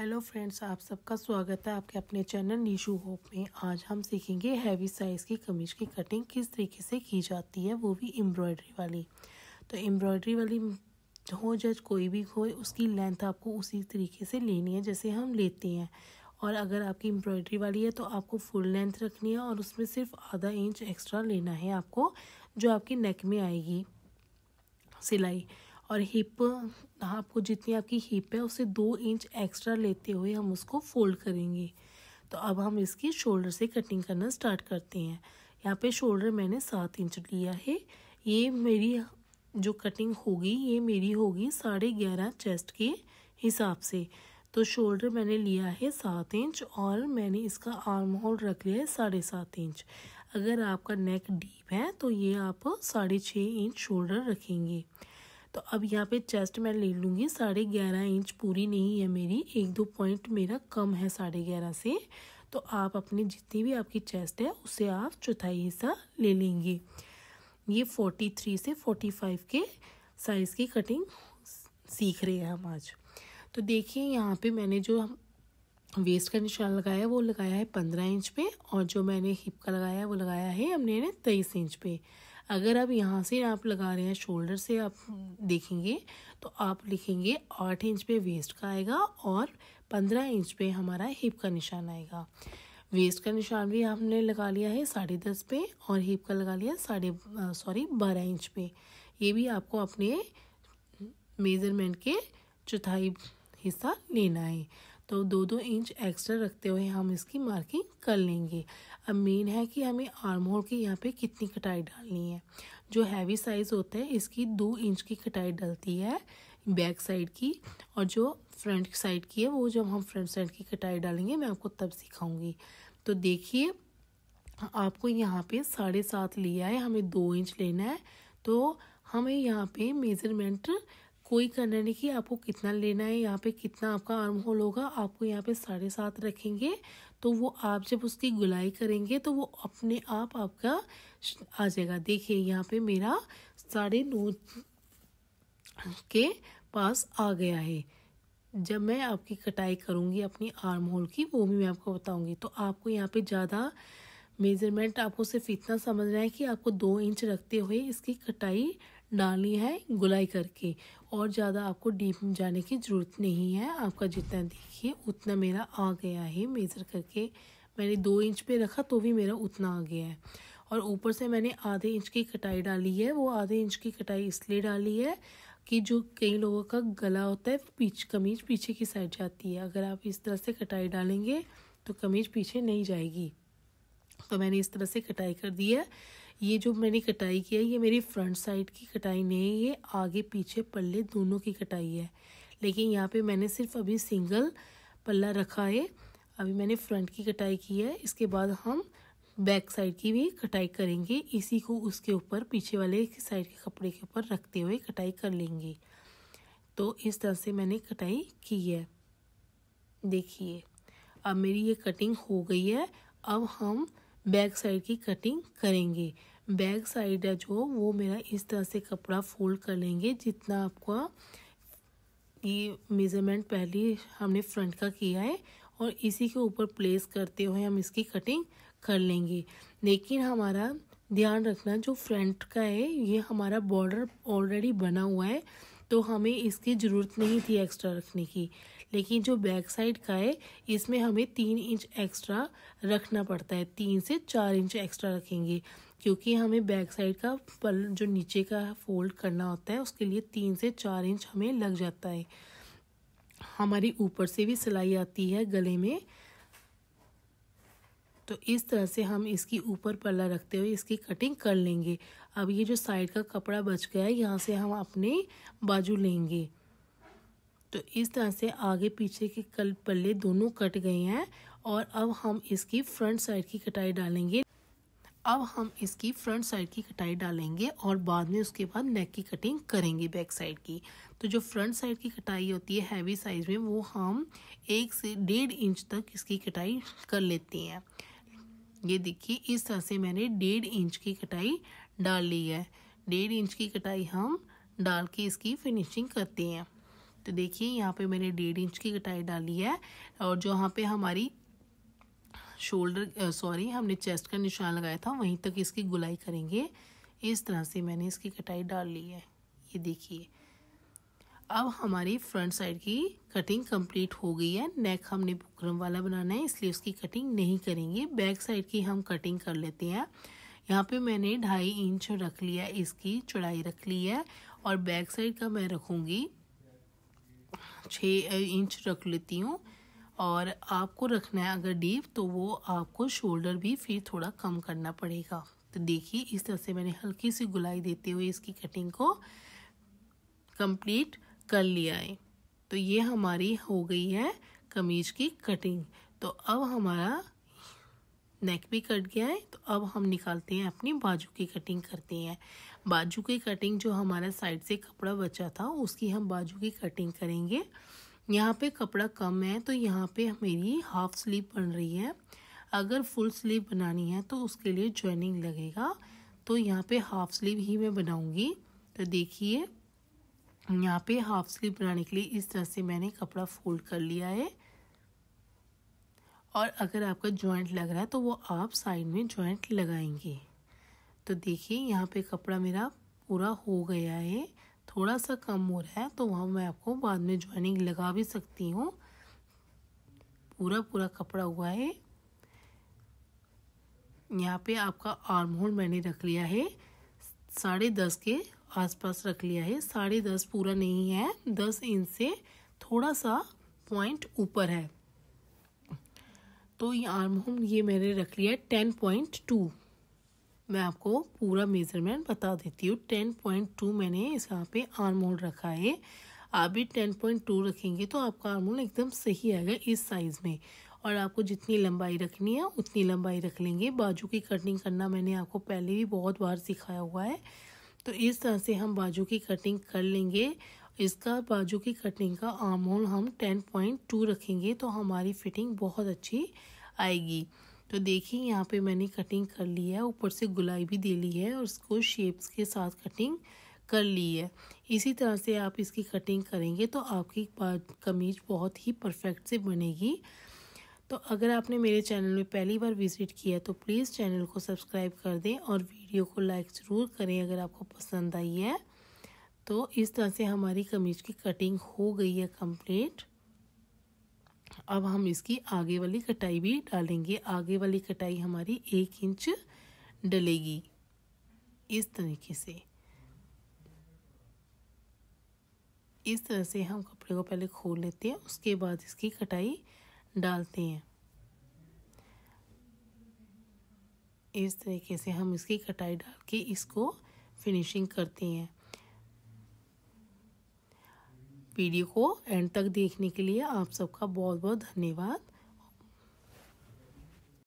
hello friends आप सबका स्वागत है आपके अपने चैनल नीशू होप में आज हम सीखेंगे हैवी साइज़ की कमीज की कटिंग किस तरीके से की जाती है वो भी एम्ब्रॉयडरी वाली तो एम्ब्रॉयडरी वाली हो जज कोई भी हो उसकी लेंथ आपको उसी तरीके से लेनी है जैसे हम लेते हैं और अगर आपकी एम्ब्रॉयडरी वाली है तो आपको फुल लेंथ रखनी है और उसमें सिर्फ आधा इंच एक्स्ट्रा लेना है आपको जो आपकी नेक में आएगी सिलाई और हिप आपको जितनी आपकी हिप है उसे दो इंच एक्स्ट्रा लेते हुए हम उसको फोल्ड करेंगे तो अब हम इसकी शोल्डर से कटिंग करना स्टार्ट करते हैं यहाँ पे शोल्डर मैंने सात इंच लिया है ये मेरी जो कटिंग होगी ये मेरी होगी साढ़े ग्यारह चेस्ट के हिसाब से तो शोल्डर मैंने लिया है सात इंच और मैंने इसका आर्म होल रख लिया है साढ़े सात इंच अगर आपका नेक डीप है तो ये आप साढ़े छः इंच शोल्डर रखेंगे तो अब यहाँ पे चेस्ट मैं ले लूँगी साढ़े ग्यारह इंच पूरी नहीं है मेरी एक दो पॉइंट मेरा कम है साढ़े ग्यारह से तो आप अपनी जितनी भी आपकी चेस्ट है उसे आप चौथाई हिस्सा ले लेंगे ये फोर्टी थ्री से फोर्टी फाइव के साइज़ की कटिंग सीख रहे हैं हम आज तो देखिए यहाँ पे मैंने जो वेस्ट का निशान लगाया है वो लगाया है पंद्रह इंच पे और जो मैंने हिप का लगाया है वो लगाया है हमने तेईस इंच पे अगर आप यहाँ से आप लगा रहे हैं शोल्डर से आप देखेंगे तो आप लिखेंगे आठ इंच पे वेस्ट का आएगा और पंद्रह इंच पे हमारा हिप का निशान आएगा वेस्ट का निशान भी हमने लगा लिया है साढ़े दस पे और हिप का लगा लिया साढ़े सॉरी बारह इंच पे ये भी आपको अपने मेज़रमेंट के चौथाई हिस्सा लेना है तो दो दो इंच एक्स्ट्रा रखते हुए हम इसकी मार्किंग कर लेंगे अब मेन है कि हमें आर्म होल की यहाँ पे कितनी कटाई डालनी है जो हैवी साइज़ होता है इसकी दो इंच की कटाई डलती है बैक साइड की और जो फ्रंट साइड की है वो जब हम फ्रंट साइड की कटाई डालेंगे मैं आपको तब सिखाऊंगी तो देखिए आपको यहाँ पे साढ़े सात लिया है हमें दो इंच लेना है तो हमें यहाँ पे मेज़रमेंट कोई करना नहीं कि आपको कितना लेना है यहाँ पे कितना आपका आर्म होल होगा आपको यहाँ पे साढ़े सात रखेंगे तो वो आप जब उसकी गुलाई करेंगे तो वो अपने आप आपका आ जाएगा देखिए यहाँ पे मेरा साढ़े नौ के पास आ गया है जब मैं आपकी कटाई करूँगी अपनी आर्म होल की वो भी मैं आपको बताऊँगी तो आपको यहाँ पे ज़्यादा मेज़रमेंट आपको सिर्फ इतना समझना है कि आपको दो इंच रखते हुए इसकी कटाई डालनी है गुलाई करके और ज़्यादा आपको डीप जाने की ज़रूरत नहीं है आपका जितना देखिए उतना मेरा आ गया है मेज़र करके मैंने दो इंच पे रखा तो भी मेरा उतना आ गया है और ऊपर से मैंने आधे इंच की कटाई डाली है वो आधे इंच की कटाई इसलिए डाली है कि जो कई लोगों का गला होता है वो कमीज पीछे की साइड जाती है अगर आप इस तरह से कटाई डालेंगे तो कमीज पीछे नहीं जाएगी तो मैंने इस तरह से कटाई कर दी है ये जो मैंने कटाई की है ये मेरी फ्रंट साइड की कटाई नहीं है ये आगे पीछे पल्ले दोनों की कटाई है लेकिन यहाँ पे मैंने सिर्फ अभी सिंगल पल्ला रखा है अभी मैंने फ्रंट की कटाई की है इसके बाद हम बैक साइड की भी कटाई करेंगे इसी को उसके ऊपर पीछे वाले साइड के कपड़े के ऊपर रखते हुए कटाई कर लेंगे तो इस तरह से मैंने कटाई की है देखिए अब मेरी ये कटिंग हो गई है अब हम बैक साइड की कटिंग करेंगे बैक साइड है जो वो मेरा इस तरह से कपड़ा फोल्ड कर लेंगे जितना आपका ये मेज़रमेंट पहले हमने फ्रंट का किया है और इसी के ऊपर प्लेस करते हुए हम इसकी कटिंग कर लेंगे लेकिन हमारा ध्यान रखना जो फ्रंट का है ये हमारा बॉर्डर ऑलरेडी बना हुआ है तो हमें इसकी ज़रूरत नहीं थी एक्स्ट्रा रखने की लेकिन जो बैक साइड का है इसमें हमें तीन इंच एक्स्ट्रा रखना पड़ता है तीन से चार इंच एक्स्ट्रा रखेंगे क्योंकि हमें बैक साइड का पल जो नीचे का फोल्ड करना होता है उसके लिए तीन से चार इंच हमें लग जाता है हमारी ऊपर से भी सिलाई आती है गले में तो इस तरह से हम इसकी ऊपर पल्ला रखते हुए इसकी कटिंग कर लेंगे अब ये जो साइड का कपड़ा बच गया है यहाँ से हम अपने बाजू लेंगे तो इस तरह से आगे पीछे के कल पल्ले दोनों कट गए हैं और अब हम इसकी फ्रंट साइड की कटाई डालेंगे अब हम इसकी फ्रंट साइड की कटाई डालेंगे और बाद में उसके बाद नेक की कटिंग करेंगे बैक साइड की तो जो फ्रंट साइड की कटाई होती है हैवी साइज़ में वो हम एक से डेढ़ इंच तक इसकी कटाई कर लेते हैं ये देखिए इस तरह से मैंने डेढ़ इंच की कटाई डाल ली है डेढ़ इंच की कटाई हम डाल के इसकी फिनिशिंग करते हैं तो देखिए यहाँ पे मैंने डेढ़ इंच की कटाई डाली है और जो यहाँ पे हमारी शोल्डर सॉरी हमने चेस्ट का निशान लगाया था वहीं तक इसकी गुलाई करेंगे इस तरह से मैंने इसकी कटाई डाल ली है ये देखिए अब हमारी फ्रंट साइड की कटिंग कंप्लीट हो गई है नेक हमने बुकरम वाला बनाना है इसलिए उसकी कटिंग नहीं करेंगे बैक साइड की हम कटिंग कर लेते हैं यहाँ पे मैंने ढाई इंच रख लिया इसकी चौड़ाई रख ली है और बैक साइड का मैं रखूँगी छः इंच रख लेती हूँ और आपको रखना है अगर डीप तो वो आपको शोल्डर भी फिर थोड़ा कम करना पड़ेगा तो देखिए इस तरह से मैंने हल्की सी गुलाई देते हुए इसकी कटिंग को कंप्लीट कर लिया है तो ये हमारी हो गई है कमीज की कटिंग तो अब हमारा नेक भी कट गया है तो अब हम निकालते हैं अपनी बाजू की कटिंग करते हैं बाजू की कटिंग जो हमारा साइड से कपड़ा बचा था उसकी हम बाजू की कटिंग करेंगे यहाँ पे कपड़ा कम है तो यहाँ पे मेरी हाफ स्लीव बन रही है अगर फुल स्लीव बनानी है तो उसके लिए ज्वाइनिंग लगेगा तो यहाँ पे हाफ स्लीव ही मैं बनाऊँगी तो देखिए यहाँ पे हाफ स्लीव बनाने के लिए इस तरह से मैंने कपड़ा फोल्ड कर लिया है और अगर आपका जॉइंट लग रहा है तो वो आप साइड में जॉइंट लगाएंगे तो देखिए यहाँ पे कपड़ा मेरा पूरा हो गया है थोड़ा सा कम हो रहा है तो वहाँ मैं आपको बाद में ज्वाइनिंग लगा भी सकती हूँ पूरा पूरा कपड़ा हुआ है यहाँ पे आपका आर्म होल मैंने रख लिया है साढ़े दस के आसपास रख लिया है साढ़े दस पूरा नहीं है दस इंच से थोड़ा सा पॉइंट ऊपर है तो ये आर्म होम ये मैंने रख लिया है टेन पॉइंट टू मैं आपको पूरा मेज़रमेंट बता देती हूँ टेन पॉइंट टू मैंने इस यहाँ पे आर्म होल रखा है आप भी टेन पॉइंट टू रखेंगे तो आपका आर्म होल एकदम सही आएगा इस साइज़ में और आपको जितनी लंबाई रखनी है उतनी लंबाई रख लेंगे बाजू की कटिंग करना मैंने आपको पहले भी बहुत बार सिखाया हुआ है तो इस तरह से हम बाजू की कटिंग कर लेंगे इसका बाजू की कटिंग का आमोल हम टेन पॉइंट टू रखेंगे तो हमारी फिटिंग बहुत अच्छी आएगी तो देखिए यहाँ पे मैंने कटिंग कर ली है ऊपर से गुलाई भी दे ली है और उसको शेप्स के साथ कटिंग कर ली है इसी तरह से आप इसकी कटिंग करेंगे तो आपकी कमीज बहुत ही परफेक्ट से बनेगी तो अगर आपने मेरे चैनल में पहली बार विज़िट किया तो प्लीज़ चैनल को सब्सक्राइब कर दें और वीडियो को लाइक ज़रूर करें अगर आपको पसंद आई है तो इस तरह से हमारी कमीज की कटिंग हो गई है कंप्लीट अब हम इसकी आगे वाली कटाई भी डालेंगे आगे वाली कटाई हमारी एक इंच डलेगी इस तरीके से इस तरह से हम कपड़े को पहले खोल लेते हैं उसके बाद इसकी कटाई डालते हैं इस तरीके से हम इसकी कटाई डाल के इसको फिनिशिंग करते हैं वीडियो को एंड तक देखने के लिए आप सबका बहुत बहुत धन्यवाद